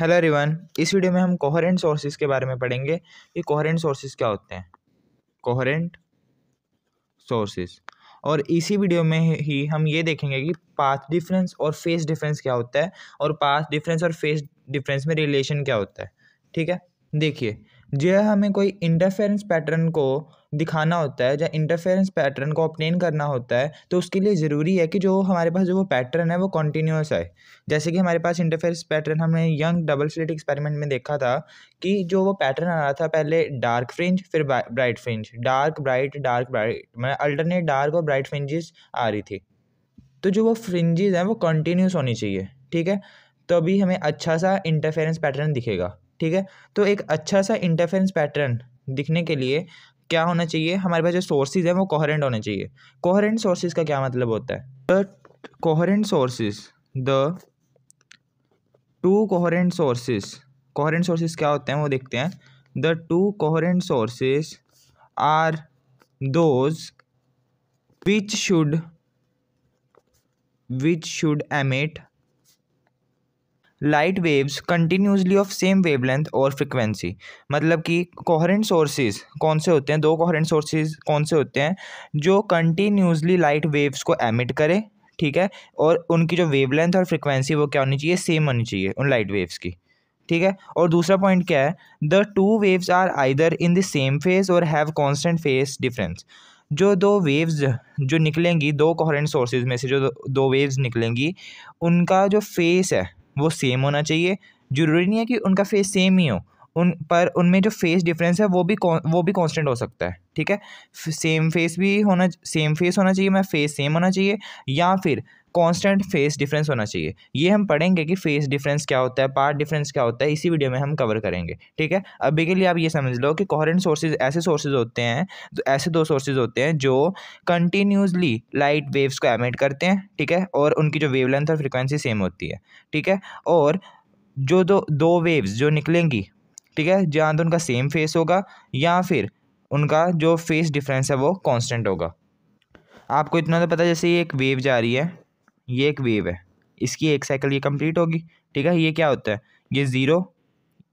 hello everyone इस video में हम कोहरेंट सोर्सेज के बारे में पढ़ेंगे ये कोहरेंट सोर्सेज क्या होते हैं कोहरेंट सोर्सेज और इसी वीडियो में ही हम ये देखेंगे कि पाथ डिफरेंस और फेस डिफरेंस क्या होता है और पाथ डिफरेंस और फेस डिफरेंस में रिलेशन क्या होता है ठीक है देखिए जो हमें कोई इंटरफेरेंस पैटर्न को दिखाना होता है या इंटरफेरेंस पैटर्न को ऑप्टेन करना होता है तो उसके लिए ज़रूरी है कि जो हमारे पास जो वो पैटर्न है वो कॉन्टीन्यूस है जैसे कि हमारे पास इंटरफेरेंस पैटर्न हमने यंग डबल स्लिट एक्सपेरिमेंट में देखा था कि जो वो पैटर्न आ रहा था पहले डार्क फ्रिंज फिर bright fringe dark bright dark bright मैं अल्टरनेट डार्क और ब्राइट फ्रिंजेस आ रही थी तो जो वो फ्रिंजेस हैं वो कंटिन्यूस होनी चाहिए ठीक है तो अभी हमें अच्छा सा इंटरफेरेंस पैटर्न दिखेगा ठीक है तो एक अच्छा सा इंटरफेरेंस पैटर्न दिखने के लिए क्या होना चाहिए हमारे पास जो सोर्सेज हैं वो कोहरेंट होने चाहिए कोहरेंट सोर्सेज का क्या मतलब होता है the coherent sources the two coherent sources coherent sources क्या होते हैं वो देखते हैं the two coherent sources are those which should which should emit light waves continuously of same wavelength और फ्रिक्वेंसी मतलब कि कोहरेंट सोर्सेज कौन से होते हैं दो कोहरेंट सोर्सेज कौन से होते हैं जो कंटिन्यूसली लाइट वेव्स को एमिट करें ठीक है और उनकी जो वेवलेंथ और फ्रिक्वेंसी वो क्या होनी चाहिए सेम होनी चाहिए उन लाइट वेव्स की ठीक है और दूसरा पॉइंट क्या है the two waves are either in the same phase और हैव कॉन्स्टेंट फेज डिफरेंस जो दो वेव्स जो निकलेंगी दो कोहरेंट सोर्सेज में से जो दो वेव्स निकलेंगी उनका जो फेस है वो सेम होना चाहिए ज़रूरी नहीं है कि उनका फेस सेम ही हो उन पर उनमें जो फेस डिफरेंस है वो भी वो भी कांस्टेंट हो सकता है ठीक है सेम फेस भी होना सेम फेस होना चाहिए मैं फेस सेम होना चाहिए या फिर कांस्टेंट फेस डिफरेंस होना चाहिए ये हम पढ़ेंगे कि फेस डिफरेंस क्या होता है पार्ट डिफरेंस क्या होता है इसी वीडियो में हम कवर करेंगे ठीक है अभी के लिए आप ये समझ लो कि कॉरेंट सोर्सेज ऐसे सोर्सेज होते हैं तो ऐसे दो सोर्सेज होते हैं जो कंटिन्यूसली लाइट वेव्स को एमिट करते हैं ठीक है और उनकी जो वेव और फ्रिक्वेंसी सेम होती है ठीक है और जो दो दो वेव्स जो निकलेंगी ठीक है जहाँ तो उनका सेम फेस होगा या फिर उनका जो फेस डिफरेंस है वो कांस्टेंट होगा आपको इतना तो पता जैसे ये एक वेव जा रही है ये एक वेव है इसकी एक साइकिल ये कंप्लीट होगी ठीक है ये क्या होता है ये ज़ीरो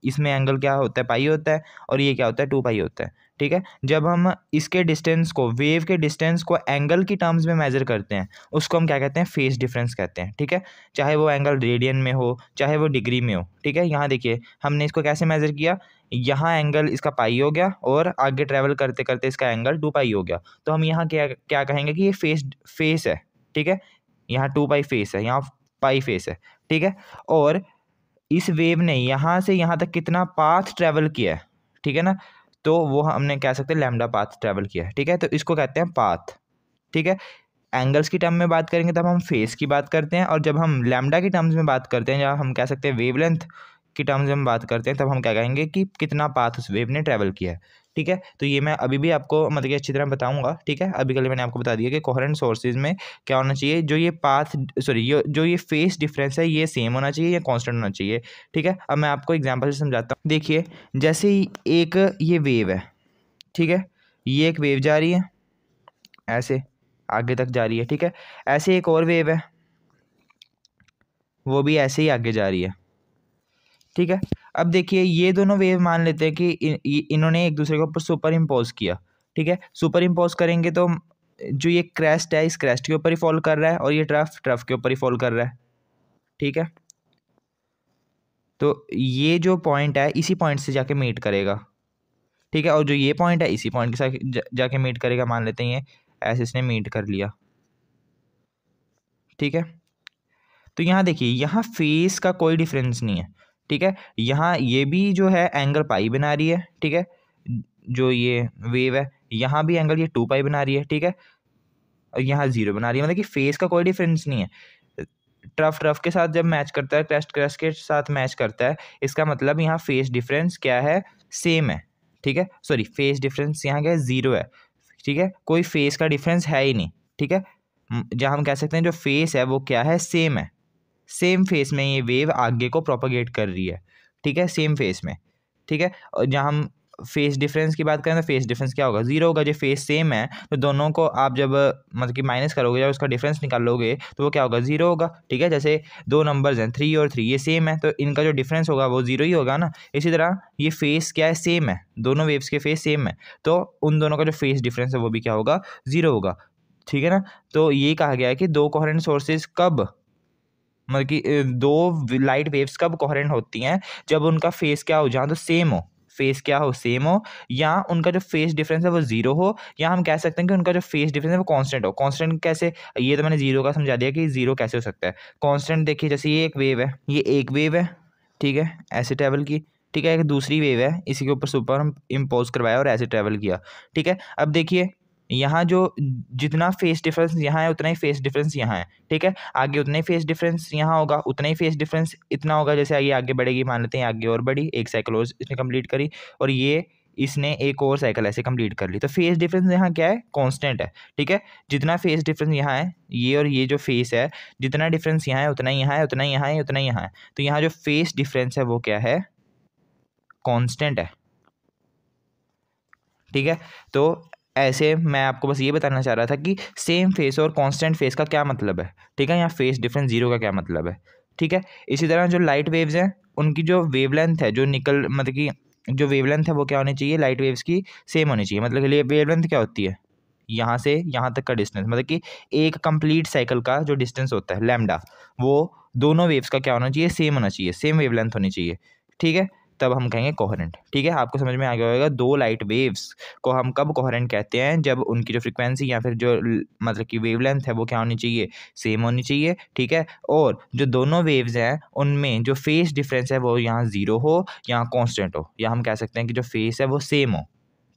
इसमें एंगल क्या होता है पाई होता है और ये क्या होता है टू पाई होता है ठीक है जब हम इसके डिस्टेंस को वेव के डिस्टेंस को एंगल की टर्म्स में मेजर करते हैं उसको हम क्या कहते हैं फेस डिफरेंस कहते हैं ठीक है चाहे वो एंगल रेडियन में हो चाहे वो डिग्री में हो ठीक है यहाँ देखिए हमने इसको कैसे मेजर किया यहाँ एंगल इसका पाई हो गया और आगे ट्रैवल करते करते इसका एंगल टू पाई हो गया तो हम यहाँ क्या क्या कहेंगे कि ये फेस फेस है ठीक है यहाँ टू पाई फेस है यहाँ पाई फेस है ठीक है और इस वेव ने यहाँ से यहाँ तक कितना पाथ ट्रैवल किया है ठीक है ना तो वो हमने कह सकते हैं लैमडा पाथ ट्रैवल किया है ठीक है तो इसको कहते हैं पाथ ठीक है एंगल्स की टर्म में बात करेंगे तब हम फेस की बात करते हैं और जब हम लैमडा की टर्म्स में बात करते हैं या हम कह सकते हैं वेवलेंथ की टर्म्स में बात करते हैं तब हम क्या कहेंगे कि कितना पाथ उस वेव ने ट्रैवल किया है ठीक है तो ये मैं अभी भी आपको मतलब कि अच्छी तरह बताऊंगा ठीक है अभी के लिए मैंने आपको बता दिया कि कोहरेंट सोर्सेज में क्या होना चाहिए जो ये पाथ सॉरी ये जो ये फेस डिफरेंस है ये सेम होना चाहिए या कॉन्स्टेंट होना चाहिए ठीक है अब मैं आपको एग्जाम्पल से समझाता हूँ देखिए जैसे एक ये वेव है ठीक है ये एक वेव जा रही है ऐसे आगे तक जा रही है ठीक है ऐसे एक और वेव है वो भी ऐसे ही आगे जा रही है ठीक है अब देखिए ये दोनों वेव मान लेते हैं कि इन, इन्होंने एक दूसरे के ऊपर सुपर इम्पोज किया ठीक है सुपर इम्पोज करेंगे तो जो ये क्रेस्ट है इस क्रेस्ट के ऊपर ही फॉल कर रहा है और ये ट्रफ ट्रफ के ऊपर ही फॉल कर रहा है ठीक है तो ये जो पॉइंट है इसी पॉइंट से जाके मीट करेगा ठीक है और जो ये पॉइंट है इसी पॉइंट के साथ जा, जाके मीट करेगा मान लेते हैं ये ऐसे इसने मीट कर लिया ठीक है तो यहाँ देखिए यहाँ फेस का कोई डिफरेंस नहीं है ठीक है यहाँ ये भी जो है एंगल पाई बना रही है ठीक है जो ये वेव है यहाँ भी एंगल ये टू पाई बना रही है ठीक है और यहाँ ज़ीरो बना रही है मतलब कि फेस का कोई डिफरेंस नहीं है ट्रफ ट्रफ के साथ जब मैच करता है क्रस्ट क्रस्ट के साथ मैच करता है इसका मतलब यहाँ फेस डिफरेंस क्या है सेम है ठीक है सॉरी फेस डिफरेंस यहाँ क्या है ज़ीरो है ठीक है कोई फेस का डिफरेंस है ही नहीं ठीक है जहाँ हम कह सकते हैं जो फेस है वो क्या है सेम है सेम फेस में ये वेव आगे को प्रोपोगेट कर रही है ठीक है सेम फेस में ठीक है और जहाँ हम फेस डिफरेंस की बात करें तो फेस डिफरेंस क्या होगा जीरो होगा जो फेस सेम है तो दोनों को आप जब मतलब कि माइनस करोगे या उसका डिफरेंस निकालोगे तो वो क्या होगा जीरो होगा ठीक है जैसे दो नंबर्स हैं थ्री और थ्री ये सेम है तो इनका जो डिफरेंस होगा वो जीरो ही होगा ना इसी तरह ये फेस क्या है सेम है दोनों वेव्स के फेस सेम है तो उन दोनों का जो फेस डिफरेंस है वो भी क्या होगा जीरो होगा ठीक है ना तो ये कहा गया है कि दो कोहरेंट सोर्सेज कब मतलब कि दो लाइट वेव्स कब कोहरेंट होती हैं जब उनका फेस क्या हो जहाँ तो सेम हो फेस क्या हो सेम हो या उनका जो फेस डिफरेंस है वो जीरो हो या हम कह सकते हैं कि उनका जो फेस डिफरेंस है वो कांस्टेंट हो कांस्टेंट कैसे ये तो मैंने जीरो का समझा दिया कि जीरो कैसे हो सकता है कांस्टेंट देखिए जैसे ये एक वेव है ये एक वेव है ठीक है ऐसे ट्रेवल की ठीक है एक दूसरी वेव है इसी के ऊपर सुपर हम इम्पोज करवाया और ऐसे ट्रैवल किया ठीक है अब देखिए यहाँ जो जितना फेस डिफरेंस यहाँ है उतना ही फेस डिफरेंस यहाँ है ठीक है आगे उतना ही फेस डिफरेंस यहाँ होगा उतना ही फेस डिफरेंस इतना होगा जैसे आगे आगे बढ़ेगी मान लेते हैं आगे और बढ़ी एक साइकिल और इसने कंप्लीट करी और ये इसने एक और साइकिल ऐसे कंप्लीट कर ली तो फेस डिफरेंस यहाँ क्या है कांस्टेंट है ठीक है जितना फेस डिफरेंस यहाँ है ये और ये जो फेस है जितना डिफरेंस यहाँ है उतना यहाँ है उतना ही यहाँ है उतना यहाँ है तो यहाँ जो फेस डिफरेंस है वो क्या है कांस्टेंट है ठीक है तो ऐसे मैं आपको बस ये बताना चाह रहा था कि सेम फेस और कांस्टेंट फेस का क्या मतलब है ठीक है यहाँ फेस डिफरेंस जीरो का क्या मतलब है ठीक है इसी तरह जो लाइट वेव्स हैं उनकी जो वेवलेंथ है जो निकल मतलब कि जो वेवलेंथ है वो क्या होनी चाहिए लाइट वेव्स की सेम होनी चाहिए मतलब वेव लेंथ क्या होती है यहाँ से यहाँ तक का डिस्टेंस मतलब कि एक कंप्लीट साइकिल का जो डिस्टेंस होता है लैमडा वो दोनों वेव्स का क्या होना चाहिए सेम होना चाहिए सेम वेवलेंथ होनी चाहिए ठीक है तब हम कहेंगे कोहरेंट ठीक है आपको समझ में आ गया होगा दो लाइट वेव्स को हम कब कोहरेंट कहते हैं जब उनकी जो फ्रिक्वेंसी या फिर जो मतलब कि वेवलेंथ है वो क्या होनी चाहिए सेम होनी चाहिए ठीक है और जो दोनों वेव्स हैं उनमें जो फेस डिफरेंस है वो यहाँ ज़ीरो हो या कॉन्स्टेंट हो या हम कह सकते हैं कि जो फेस है वो सेम हो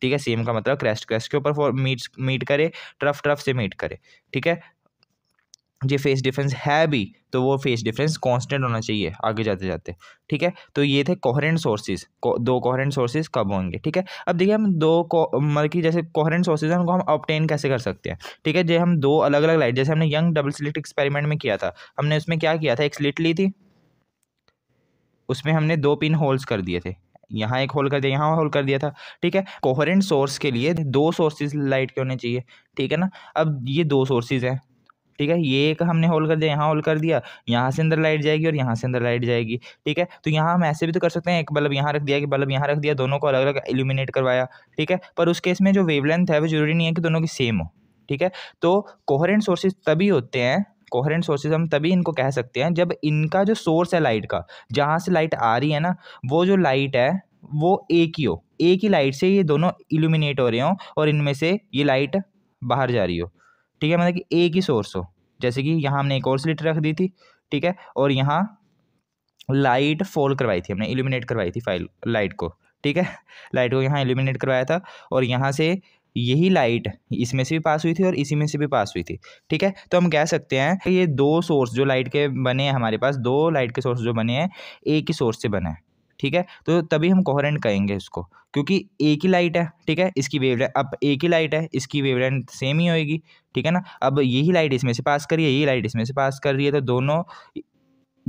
ठीक है सेम का मतलब क्रेस्ट क्रेस्ट के ऊपर मीट मीट करे ट्रफ ट्रफ से मीट करे ठीक है ये फेस डिफरेंस है भी तो वो फेस डिफरेंस कांस्टेंट होना चाहिए आगे जाते जाते ठीक है तो ये थे कोहरेंट सोर्सेज दो कोहरेंट सोर्सेज कब होंगे ठीक है अब देखिए हम दो मतलब कि जैसे कोहरेंट सोर्सेज हैं उनको हम ऑप्टेन कैसे कर सकते हैं ठीक है जो हम दो अलग अलग लाइट जैसे हमने यंग डबल स्लिट एक्सपेरिमेंट में किया था हमने उसमें क्या किया था एक स्लिट ली थी उसमें हमने दो पिन होल्स कर दिए थे यहाँ एक होल कर दिया यहाँ होल कर दिया था ठीक है कोहरेंट सोर्स के लिए दो सोर्सेज लाइट के होने चाहिए ठीक है ना अब ये दो सोर्सेज हैं ठीक है ये एक हमने होल कर दिया यहाँ होल कर दिया यहाँ से अंदर लाइट जाएगी और यहाँ से अंदर लाइट जाएगी ठीक है तो यहाँ हम ऐसे भी तो कर सकते हैं एक बल्ब यहाँ रख दिया कि बल्ब यहाँ रख दिया दोनों को अलग अलग एलिमिनेट करवाया ठीक है पर उस केस में जो वेवलेंथ है वो जरूरी नहीं है कि दोनों की सेम हो ठीक है तो कोहरेंट सोर्सेज तभी होते हैं कोहरेंट सोर्सेज हम तभी इनको कह सकते हैं जब इनका जो सोर्स है लाइट का जहाँ से लाइट आ रही है ना वो जो लाइट है वो एक ही हो एक ही लाइट से ये दोनों इल्यूमिनेट हो रहे हो और इनमें से ये लाइट बाहर जा रही हो ठीक है मतलब कि एक ही सोर्स हो जैसे कि यहाँ हमने एक और स्लिट रख दी थी ठीक है और यहाँ लाइट फॉल करवाई थी हमने इल्यूमिनेट करवाई थी फाइल लाइट को ठीक है लाइट को यहाँ इल्यूमिनेट करवाया था और यहाँ से यही लाइट इसमें से भी पास हुई थी और इसी में से भी पास हुई थी ठीक है तो हम कह सकते हैं कि ये दो सोर्स जो लाइट के बने हैं हमारे पास दो लाइट के सोर्स जो बने हैं एक ही सोर्स से बने हैं ठीक है तो तभी हम कोहरेंट कहेंगे इसको क्योंकि एक ही लाइट है ठीक है इसकी वेव अब एक ही लाइट है इसकी वेव सेम ही होएगी ठीक है ना अब यही लाइट इसमें से पास करिए यही लाइट इसमें से पास कर रही है तो दोनों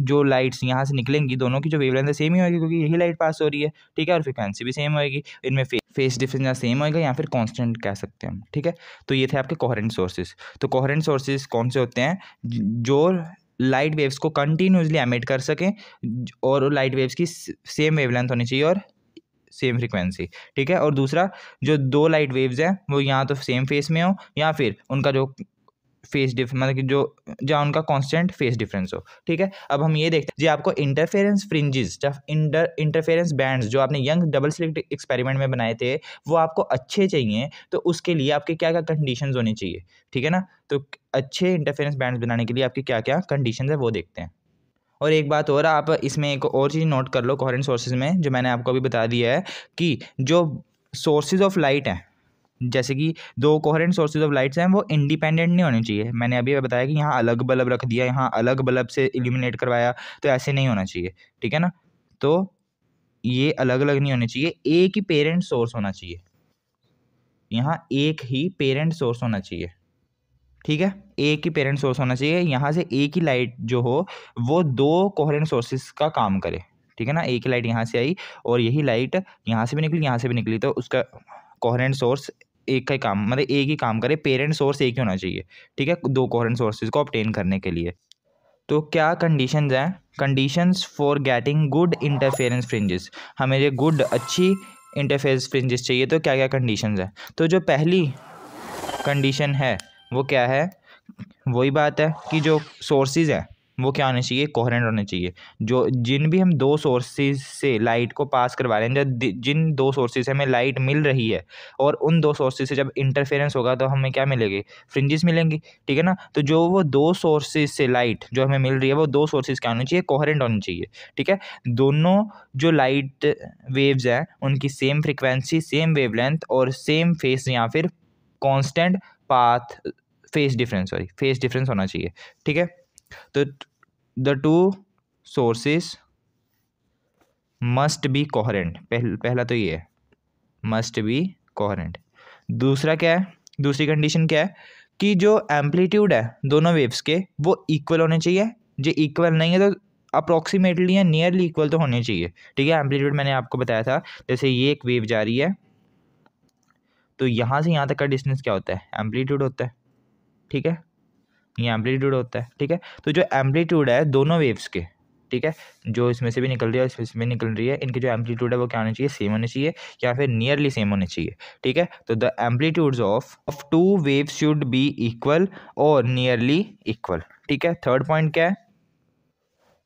जो लाइट्स यहाँ से निकलेंगी दोनों की जो वेवलेंथ है सेम ही होगी क्योंकि यही लाइट पास हो रही है ठीक है और फ्रिक्वेंसी भी सेम होगी इनमें फे, फेस डिफरेंस यहाँ सेम होएगा या फिर कांस्टेंट कह सकते हैं हम ठीक है तो ये थे आपके कोहरेंट सोर्सेज तो कोहरेंट सोर्सेज कौन से होते हैं जो लाइट वेव्स को कंटिन्यूसली एमिट कर सकें और लाइट वेव्स की सेम वेवलेंथ होनी चाहिए और सेम फ्रिक्वेंसी ठीक है और दूसरा जो दो लाइट वेव्स हैं वो या तो सेम फेस में हो या फिर उनका जो फेस डिफरेंस मतलब कि जो जहाँ उनका कांस्टेंट फेस डिफरेंस हो ठीक है अब हम ये देखते हैं जी आपको interference fringes inter interference bands जो आपने यंग डबल सिलेक्ट एक्सपेरिमेंट में बनाए थे वो आपको अच्छे चाहिए तो उसके लिए आपके क्या क्या कंडीशन होनी चाहिए ठीक है ना तो अच्छे इंटरफेरेंस बैंड बनाने के लिए आपकी क्या क्या कंडीशन है वो देखते हैं और एक बात और आप इसमें एक और चीज़ नोट कर लो कॉरेंट सोर्सेज में जो मैंने आपको अभी बता दिया है कि जो सोर्सेज ऑफ लाइट हैं जैसे कि दो कोहरेंट सोर्सेज ऑफ लाइट्स हैं वो इंडिपेंडेंट नहीं होने चाहिए मैंने अभी बताया कि यहाँ अलग बल्ब रख दिया यहाँ अलग बल्ब से इल्यूमिनेट करवाया तो ऐसे नहीं होना चाहिए ठीक है ना तो ये अलग अलग नहीं होने चाहिए एक ही पेरेंट सोर्स होना चाहिए यहाँ एक ही पेरेंट सोर्स होना चाहिए ठीक है एक ही पेरेंट सोर्स होना चाहिए यहाँ से एक ही लाइट जो हो वो दो कोहरेंट सोर्सेस का काम करे ठीक है ना एक ही लाइट यहाँ से आई और यही लाइट यहाँ से भी निकली यहाँ से भी निकली तो उसका कोहरेंट सोर्स एक का ही काम मतलब एक ही काम करे पेरेंट सोर्स एक ही होना चाहिए ठीक है दो कॉरेंट सोर्सेज को ऑप्टेन करने के लिए तो क्या कंडीशंस हैं conditions for getting good interference fringes हमें ये गुड अच्छी इंटरफेरेंस फ्रिंजेस चाहिए तो क्या क्या कंडीशंस हैं तो जो पहली कंडीशन है वो क्या है वही बात है कि जो सोर्सेज हैं वो क्या होने चाहिए कोहरेंट होने चाहिए जो जिन भी हम दो सोर्सेज से लाइट को पास करवा रहे हैं जब जिन दो सोर्सेज से हमें लाइट मिल रही है और उन दो सोर्सेज से जब इंटरफेरेंस होगा तो हमें क्या मिलेगी फ्रिंजेस मिलेंगी ठीक है ना तो जो वो दो सोर्सेज से लाइट जो हमें मिल रही है वो दो सोर्सेज क्या होने चाहिए कोहरेंट होनी चाहिए ठीक है दोनों जो लाइट वेव्स हैं उनकी सेम फ्रिक्वेंसी सेम वेव और सेम फेस या फिर constant path phase difference sorry phase difference होना चाहिए ठीक है the the two sources must be coherent पहल, पहला तो ये है must be coherent दूसरा क्या है दूसरी कंडीशन क्या है कि जो एम्पलीट्यूड है दोनों वेव्स के वो इक्वल होने चाहिए जो इक्वल नहीं है तो अप्रॉक्सीमेटली या नियरली इक्वल तो होने चाहिए ठीक है एम्पलीट्यूड मैंने आपको बताया था जैसे ये एक वेव जा रही है तो यहाँ से यहाँ तक का डिस्टेंस क्या होता है एम्पलीट्यूड होता है ठीक है ये एम्पलीट्यूड होता है ठीक है तो जो एम्पलीट्यूड है दोनों वेव्स के ठीक है जो इसमें से भी निकल रही है इसमें से भी निकल रही है इनके जो एम्पलीट्यूड है वो क्या होने चाहिए सेम होने चाहिए या फिर नियरली सेम होने चाहिए ठीक है तो the amplitudes of of two waves should be equal और नियरली इक्वल ठीक है थर्ड पॉइंट क्या है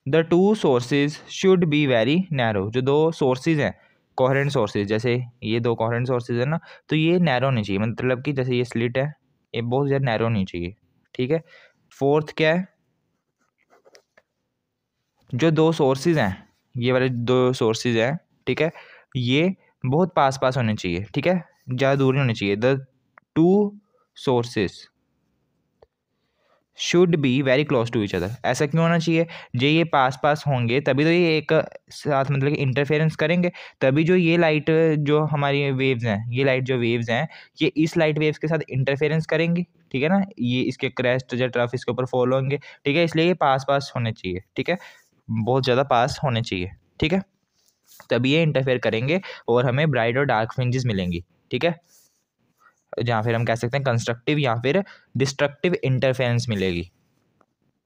the two sources should be very narrow जो दो सोर्सेज हैं कोहरेंट सोर्सेज जैसे ये दो कोहरेंट सोर्सेज है ना तो ये नैरो होनी चाहिए मतलब कि जैसे ये स्लिट है ये बहुत ज़्यादा नैरो होनी चाहिए ठीक है फोर्थ क्या है जो दो सोर्सेज हैं ये वाले दो सोर्सेज हैं ठीक है ये बहुत पास पास होने चाहिए ठीक है ज़्यादा दूर नहीं होने चाहिए the two sources should be very close to each other ऐसा क्यों होना चाहिए जो ये पास पास होंगे तभी तो ये एक साथ मतलब कि इंटरफेरेंस करेंगे तभी जो ये लाइट जो हमारी वेव्स हैं ये लाइट जो वेव्स हैं ये इस लाइट वेव्स के साथ इंटरफेरेंस करेंगी ठीक है ना ये इसके क्रैश या ट्रफ इसके ऊपर फॉलो होंगे ठीक है इसलिए ये पास पास होने चाहिए ठीक है बहुत ज़्यादा पास होने चाहिए ठीक है तभी ये इंटरफेयर करेंगे और हमें ब्राइट और डार्क फ्रिंजेस मिलेंगी ठीक है जहाँ फिर हम कह सकते हैं कंस्ट्रक्टिव या फिर डिस्ट्रक्टिव इंटरफेरेंस मिलेगी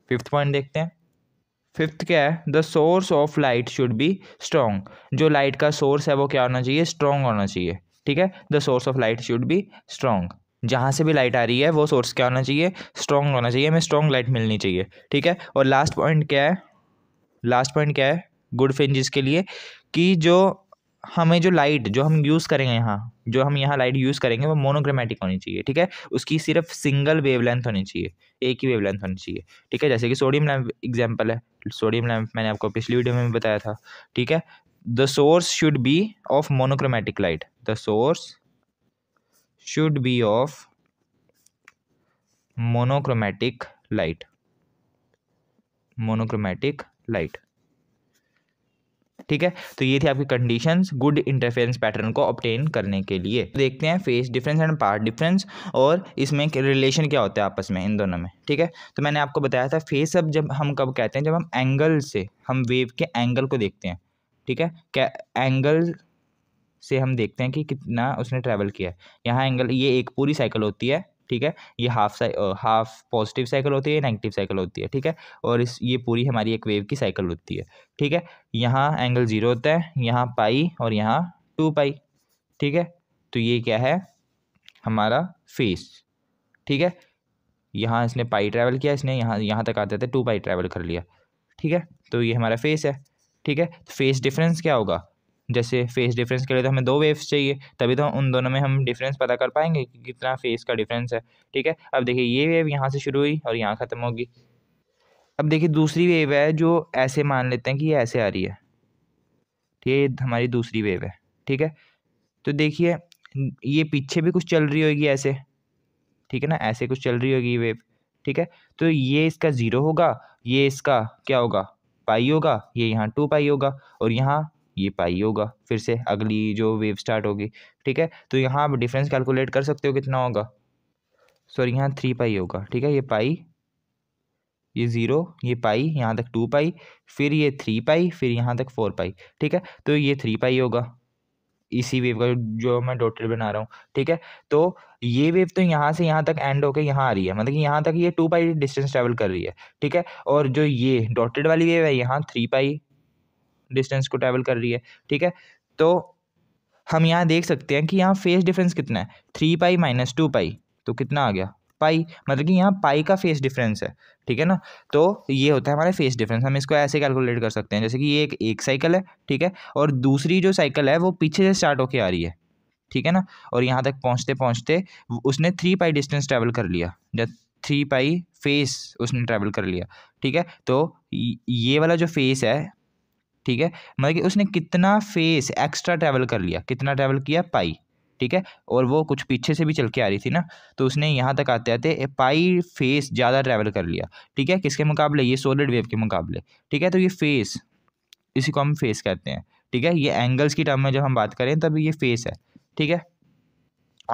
फिफ्थ पॉइंट देखते हैं फिफ्थ क्या है the source of light should be strong जो लाइट का सोर्स है वो क्या होना चाहिए स्ट्रॉन्ग होना चाहिए ठीक है the source of light should be strong जहाँ से भी लाइट आ रही है वो सोर्स क्या होना चाहिए स्ट्रॉन्ग होना चाहिए हमें स्ट्रॉन्ग लाइट मिलनी चाहिए ठीक है और लास्ट पॉइंट क्या है लास्ट पॉइंट क्या है गुड फ्रिंजिस के लिए कि जो हमें जो लाइट जो हम यूज़ करेंगे यहाँ जो हम यहाँ लाइट यूज़ करेंगे वो मोनोग्रामेटिक होनी चाहिए ठीक है उसकी सिर्फ सिंगल वेवलेंथ होनी चाहिए एक ही वेवलेंथ होनी चाहिए ठीक है जैसे कि सोडियम लैम्प एग्जाम्पल है सोडियम लैम्प मैंने आपको पिछली वीडियो में भी बताया था ठीक है the source should be of monochromatic light the source should be of monochromatic light monochromatic light ठीक है तो ये थी आपकी कंडीशंस गुड इंटरफेरेंस पैटर्न को ऑप्टेन करने के लिए देखते हैं phase difference and path difference और इसमें रिलेशन क्या होता है आपस में इन दोनों में ठीक है तो मैंने आपको बताया था फेस अब जब हम कब कहते हैं जब हम एंगल से हम वेव के एंगल को देखते हैं ठीक है क्या एंगल से हम देखते हैं कि कितना उसने ट्रैवल किया है यहाँ एंगल ये एक पूरी साइकिल होती है ठीक है ये हाफ हाफ पॉजिटिव साइकिल होती है नेगेटिव साइकिल होती है ठीक है और इस ये पूरी हमारी एक वेव की साइकिल होती है ठीक है यहाँ एंगल ज़ीरो होता है यहाँ पाई और यहाँ टू पाई ठीक है तो ये क्या है हमारा फेस ठीक है यहाँ इसने पाई ट्रैवल किया इसने यहाँ यहाँ तक आते थे टू पाई ट्रैवल कर लिया ठीक है तो ये हमारा फेस है ठीक है फेस तो डिफरेंस क्या होगा जैसे फेस डिफरेंस के लिए तो हमें दो वेव्स चाहिए तभी तो उन दोनों में हम डिफरेंस पता कर पाएंगे कि कितना फेस का डिफरेंस है ठीक है अब देखिए ये वेव यहाँ से शुरू हुई और यहाँ ख़त्म होगी अब देखिए दूसरी वेव है जो ऐसे मान लेते हैं कि ये ऐसे आ रही है ठीक है ये हमारी दूसरी वेव है ठीक है तो देखिए ये पीछे भी कुछ चल रही होगी ऐसे ठीक है ना ऐसे कुछ चल रही होगी ये वेव ठीक है तो ये इसका ज़ीरो होगा ये इसका क्या होगा पाई होगा ये यहाँ टू पाई होगा और यहाँ ये पाई होगा फिर से अगली जो वेव स्टार्ट होगी ठीक है तो यहाँ आप डिफरेंस कैलकुलेट कर सकते हो कितना होगा सॉरी यहाँ थ्री पाई होगा ठीक है ये पाई ये ज़ीरो ये पाई यहाँ तक टू पाई फिर ये थ्री पाई फिर यहाँ तक फोर पाई ठीक है तो ये थ्री पाई होगा इसी वेव का जो मैं डॉटेड बना रहा हूँ ठीक है तो ये वेव तो यहाँ से यहाँ तक एंड होकर यहाँ आ रही है मतलब कि यहाँ तक ये टू पाई डिस्टेंस ट्रेवल कर रही है ठीक है और जो ये डॉटेड वाली वेव है यहाँ थ्री पाई डिस्टेंस को ट्रैवल कर रही है ठीक है तो हम यहाँ देख सकते हैं कि यहाँ फेस डिफरेंस कितना है three pi minus two pi तो कितना आ गया पाई मतलब कि यहाँ पाई का फेस डिफरेंस है ठीक है ना तो ये होता है हमारा फेस डिफरेंस हम इसको ऐसे कैलकुलेट कर सकते हैं जैसे कि ये एक एक साइकिल है ठीक है और दूसरी जो साइकिल है वो पीछे से स्टार्ट होके आ रही है ठीक है ना और यहाँ तक पहुँचते पहुँचते उसने थ्री पाई डिस्टेंस ट्रैवल कर लिया जब थ्री पाई फेस उसने ट्रैवल कर लिया ठीक है तो ये वाला जो फेस है ठीक है मतलब कि उसने कितना फेस एक्स्ट्रा ट्रैवल कर लिया कितना ट्रैवल किया पाई ठीक है और वो कुछ पीछे से भी चल के आ रही थी ना तो उसने यहाँ तक आते आते पाई फेस ज़्यादा ट्रैवल कर लिया ठीक है किसके मुकाबले ये सोलिड वेव के मुकाबले ठीक है तो ये फेस इसी को हम फेस कहते हैं ठीक है ये एंगल्स की टर्म में जब हम बात करें तब ये फेस है ठीक है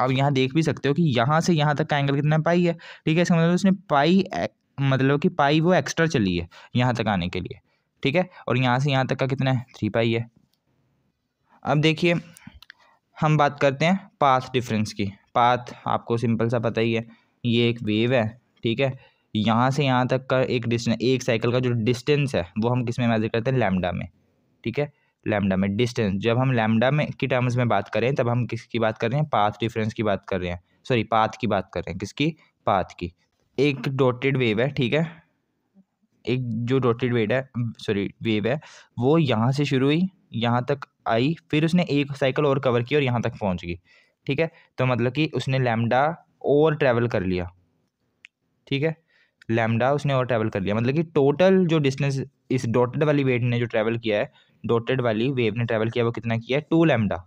आप यहाँ देख भी सकते हो कि यहाँ से यहाँ तक का एंगल कितना पाई है ठीक है इसका मतलब उसने पाई मतलब कि पाई वो एक्स्ट्रा चली है यहाँ तक आने के लिए ठीक है और यहाँ से यहाँ तक का कितना है थ्री पाई है अब देखिए हम बात करते हैं पाथ डिफरेंस की पाथ आपको सिंपल सा पता ही है ये एक वेव है ठीक है यहाँ से यहाँ तक का एक डिस्टेंस एक साइकिल का जो डिस्टेंस है वो हम किस में मेजर करते हैं लैमडा में ठीक है लैमडा में डिस्टेंस जब हम लैमडा में की टर्म्स में बात करें तब हम किसकी बात कर रहे हैं पाथ डिफरेंस की बात कर रहे हैं सॉरी पाथ की बात कर रहे हैं किसकी पाथ की एक डॉटेड वेव है ठीक है एक जो रोटेड वेड है सॉरी वेव है वो यहाँ से शुरू हुई यहाँ तक आई फिर उसने एक साइकिल और कवर की और यहाँ तक पहुँच गई ठीक है तो मतलब कि उसने लैमडा और ट्रैवल कर लिया ठीक है लैमडा उसने और ट्रैवल कर लिया मतलब कि टोटल जो डिस्टेंस इस डॉटेड वाली वेव ने जो ट्रैवल किया है डॉटेड वाली वेव ने ट्रैवल किया वो कितना किया है टू लैमडा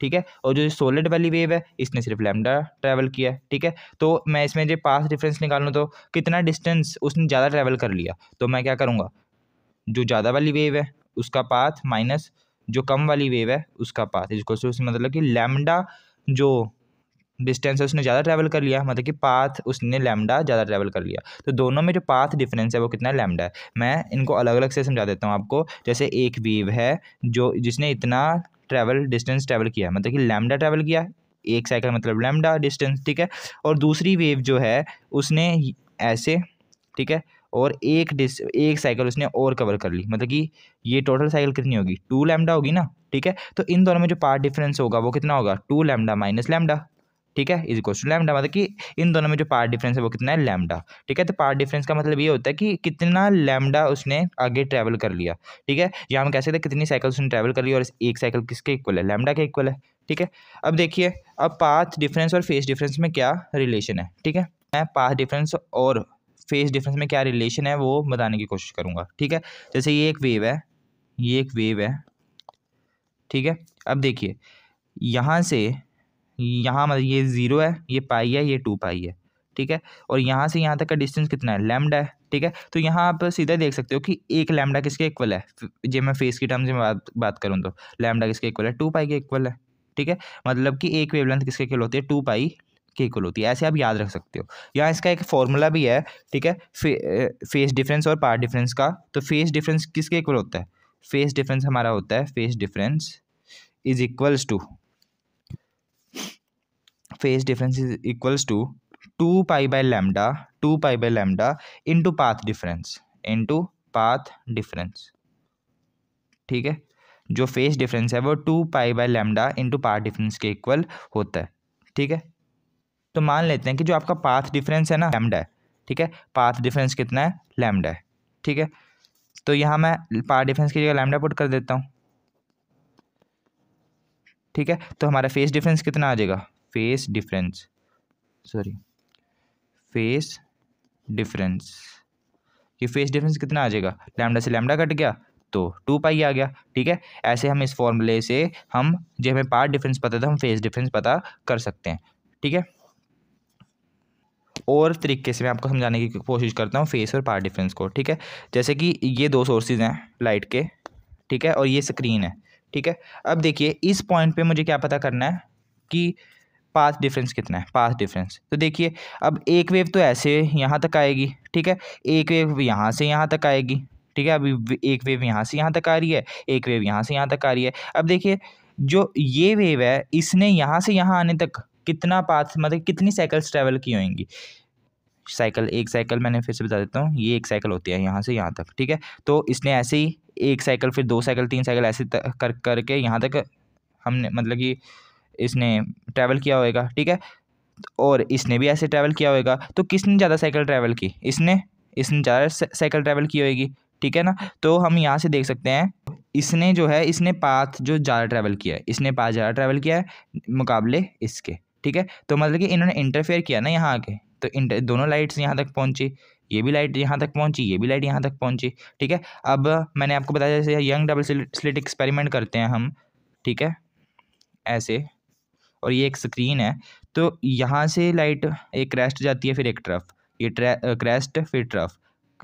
ठीक है और जो सोलिड वाली वेव है इसने सिर्फ लैमडा ट्रैवल किया है ठीक है तो मैं इसमें जो पास डिफरेंस निकालूँ तो कितना डिस्टेंस उसने ज़्यादा ट्रैवल कर लिया तो मैं क्या करूँगा जो ज़्यादा वाली वेव है उसका पाथ माइनस जो कम वाली वेव है उसका पाथ इसको उसने मतलब कि लैमडा जो डिस्टेंस है उसने ज़्यादा ट्रैवल कर लिया मतलब कि पाथ उसने लैमडा ज़्यादा ट्रैवल कर लिया तो दोनों में जो पाथ डिफरेंस है वो कितना लैमडा है मैं इनको अलग अलग से समझा देता हूँ आपको जैसे एक वेव है जो जिसने इतना ट्रैवल डिस्टेंस ट्रैवल किया मतलब कि लैमडा ट्रैवल किया एक साइकिल मतलब लैमडा डिस्टेंस ठीक है और दूसरी वेव जो है उसने ऐसे ठीक है और एक डिस एक साइकिल उसने और कवर कर ली मतलब कि ये टोटल साइकिल कितनी होगी टू लैमडा होगी ना ठीक है तो इन दोनों में जो पार्ट डिफरेंस होगा वो कितना होगा टू लैमडा माइनस लैमडा ठीक है इज इक्वल्स टू लैमडा मतलब कि इन दोनों में जो पार्ट डिफरेंस है वो कितना है लैमडा ठीक है तो पार्ट डिफरेंस का मतलब ये होता है कि कितना लैमडा उसने आगे ट्रैवल कर लिया ठीक है या हम कह सकते हैं कितनी साइकिल उसने ट्रैवल कर लिया और एक साइकिल किसके इक्वल है लैमडा के इक्वल है ठीक है अब देखिए अब पाथ डिफरेंस और फेस डिफरेंस में क्या रिलेशन है ठीक है मैं पाथ डिफरेंस और फेस डिफरेंस में क्या रिलेशन है वो बताने की कोशिश करूँगा ठीक है जैसे ये एक वेव है ये एक वेव है ठीक है अब देखिए यहाँ से यहाँ मतलब ये ज़ीरो है ये पाई है ये टू पाई है ठीक है और यहाँ से यहाँ तक का डिस्टेंस कितना है लैमडा है ठीक है तो यहाँ आप सीधा देख सकते हो कि एक लैमडा किसके इक्वल है जब मैं फेस की टर्म से बात बात करूँ तो लैमडा किसके इक्वल है टू पाई के इक्वल है ठीक है मतलब कि एक वेवलेंथ किसके इक्वल होती है टू पाई के इक्वल होती है ऐसे आप याद रख सकते हो यहाँ इसका एक फॉर्मूला भी है ठीक है फे, फेस डिफरेंस और पार्ट डिफरेंस का तो फेस डिफरेंस किसके इक्वल होता है फेस डिफरेंस हमारा होता है phase difference is equals to phase difference is equals to 2 pi by lambda 2 pi by lambda into path difference into path difference ठीक है जो फेस डिफरेंस है वो two pi by lambda into path difference के equal होता है ठीक है तो मान लेते हैं कि जो आपका पाथ डिफरेंस है ना लैम्डा है ठीक है पाथ डिफरेंस कितना है लैम्डा है ठीक है तो यहाँ मैं पाथ डिफरेंस की जगह लैमडा पुट कर देता हूँ ठीक है तो हमारा फेस डिफरेंस कितना आ जाएगा phase difference sorry phase difference ये फेस डिफरेंस कितना आ जाएगा लैमडा से लैमडा कट गया तो टू पाई आ गया ठीक है ऐसे हम इस फॉर्मूले से हम जो हमें पार्ट डिफरेंस पता था हम फेस डिफरेंस पता कर सकते हैं ठीक है और तरीके से मैं आपको समझाने की कोशिश करता हूँ फेस और पार्ट डिफरेंस को ठीक है जैसे कि ये दो सोर्सेज हैं लाइट के ठीक है और ये स्क्रीन है ठीक है अब देखिए इस पॉइंट पे मुझे क्या पता करना है कि पास डिफरेंस कितना है पास डिफरेंस तो देखिए अब एक वेव तो ऐसे यहाँ तक आएगी ठीक है एक वेव यहाँ से यहाँ तक आएगी ठीक है अभी एक वेव यहाँ से यहाँ तक आ रही है एक वेव यहाँ से यहाँ तक आ रही है अब देखिए जो ये वेव है इसने यहाँ से यहाँ आने तक कितना पाथ मतलब कितनी साइकिल्स ट्रैवल की होंगी साइकिल एक साइकिल मैंने फिर से बता देता हूँ ये एक साइकिल होती है यहाँ से यहाँ तक ठीक है तो इसने ऐसे ही एक साइकिल फिर दो साइकिल तीन साइकिल ऐसे कर करके यहाँ तक हमने मतलब कि इसने ट्रैवल किया होएगा ठीक है और इसने भी ऐसे ट्रैवल किया होएगा तो किसने ज़्यादा साइकिल ट्रैवल की इसने इसने ज़्यादा साइकिल ट्रैवल की होएगी ठीक है ना तो हम यहाँ से देख सकते हैं इसने जो है इसने पाथ जो ज़्यादा ट्रैवल किया है इसने पाथ ज़्यादा ट्रैवल किया है मुकाबले इसके ठीक है तो मतलब कि इन्होंने इंटरफेयर किया ना यहाँ आके तो इंटर दोनों लाइट्स यहाँ तक पहुँची ये भी लाइट यहाँ तक पहुँची ये भी लाइट यहाँ तक पहुँची ठीक है अब मैंने आपको बताया जैसे यंग डबल स्लिट एक्सपेरिमेंट करते हैं हम ठीक है ऐसे और ये एक स्क्रीन है तो यहाँ से लाइट एक क्रेस्ट जाती है फिर एक ट्रफ ये क्रेस्ट फिर ट्रफ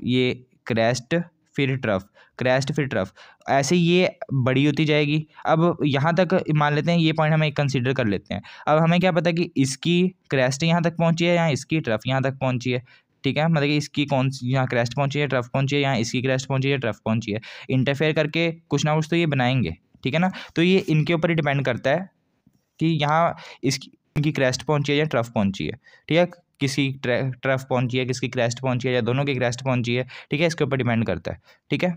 ये क्रेस्ट फिर ट्रफ क्रैस्ट फिर ट्रफ ऐसे ये बड़ी होती जाएगी अब यहाँ तक मान लेते हैं ये पॉइंट हमें कंसिडर कर लेते हैं अब हमें क्या पता कि इसकी क्रैस्ट यहाँ तक पहुँची है या इसकी ट्रफ यहाँ तक पहुँची है ठीक है मतलब कि इसकी कौन सी यहाँ क्रैस्ट पहुँची है ट्रफ पहुँची है यहाँ इसकी क्रैस्ट पहुँची है ट्रफ पहुँची है इंटरफेयर करके कुछ ना कुछ तो ये बनाएंगे ठीक है ना तो ये इनके ऊपर ही डिपेंड करता है कि यहाँ इसकी इनकी क्रेस्ट पहुँची है या ट्रफ पहुंची है ठीक है किसी ट्रफ पहुंची है किसकी क्रेस्ट पहुंची है या दोनों की क्रेस्ट पहुंची है ठीक है इसके ऊपर डिपेंड करता है ठीक है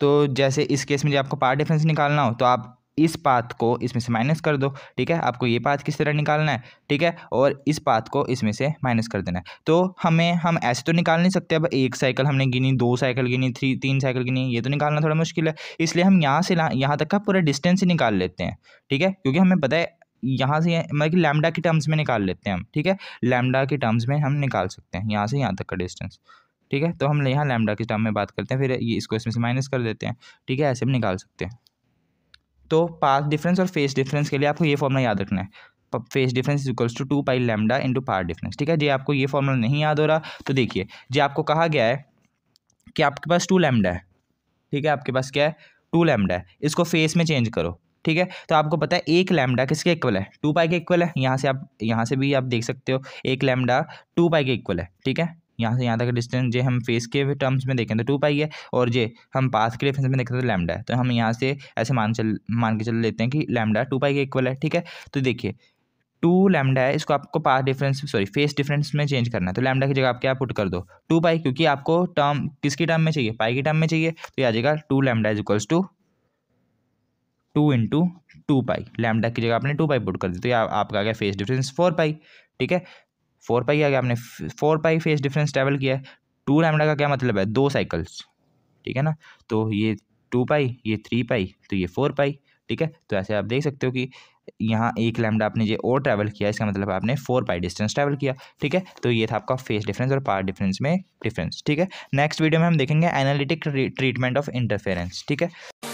तो जैसे इस केस में जब आपको पार डिफरेंस निकालना हो तो आप इस पाथ को इसमें से माइनस कर दो ठीक है आपको ये पाथ किस तरह निकालना है ठीक है और इस पाथ को इसमें से माइनस कर देना है तो हमें हम ऐसे तो निकाल नहीं सकते अब एक साइकिल हमने गिनी दो साइकिल गिनी थ्री तीन साइकिल गिनी ये तो निकालना थोड़ा मुश्किल है इसलिए हम यहाँ से यहाँ तक का पूरा डिस्टेंस ही निकाल लेते हैं ठीक है क्योंकि हमें पता है यहाँ से मतलब कि लैमडा के टर्म्स में निकाल लेते हैं हम ठीक है लैमडा के टर्म्स में हम निकाल सकते हैं यहाँ से यहाँ तक का डिस्टेंस ठीक है तो हम यहाँ लैमडा के टर्म में बात करते हैं फिर ये इसको इसमें से माइनस कर देते हैं ठीक है ऐसे हम निकाल सकते हैं तो पाथ डिफरेंस और फेस डिफरेंस के लिए आपको ये फॉर्मूला याद रखना है phase difference equals to two pi lambda into path difference ठीक है जी आपको ये फॉर्मूला नहीं याद हो रहा तो देखिए जी आपको कहा गया है कि आपके पास टू लेमडा है ठीक है आपके पास क्या है टू लेमडा है इसको फेस में चेंज करो ठीक है तो आपको पता है एक लैमडा किसके इक्वल है टू पाई के इक्वल है यहाँ से आप यहाँ से भी आप देख सकते हो एक लैमडा टू पाई के इक्वल है ठीक है यहाँ से यहाँ तक डिस्टेंस जे हम फेस के टर्म्स में देखें तो टू पाई है और जे हम पास के डिफरेंस में देखें तो लैमडा है तो हम यहाँ से ऐसे मान चल मान के चल लेते हैं कि लैमडा टू पाई के इक्वल है ठीक है तो देखिए टू लैमडा है इसको आपको path difference sorry phase difference में चेंज करना है तो लैमडा की जगह आप क्या पुट कर दो टू पाई क्योंकि आपको टर्म किसकी टर्म में चाहिए पाई की टर्म में चाहिए तो ये आ जाएगा two lambda is equals to two into two pi lambda की जगह आपने टू पाई पुट कर दी तो ये आपका आ गया फेस डिफरेंस फोर पाई ठीक है फोर पाई आ गया आपने four pi phase difference travel किया है टू लैमडा का क्या मतलब है दो साइकिल्स ठीक है ना तो ये टू पाई ये थ्री पाई तो ये फोर पाई ठीक है तो ऐसे आप देख सकते हो कि यहाँ एक लैमडा आपने ये और ट्रैवल किया इसका मतलब आपने फोर पाई डिस्टेंस ट्रैवल किया ठीक है तो ये था आपका फेस डिफरेंस और पार्ट डिफरेंस में डिफरेंस ठीक है नेक्स्ट वीडियो में हम देखेंगे एनालिटिक ट्रीटमेंट ऑफ इंटरफेरेंस ठीक है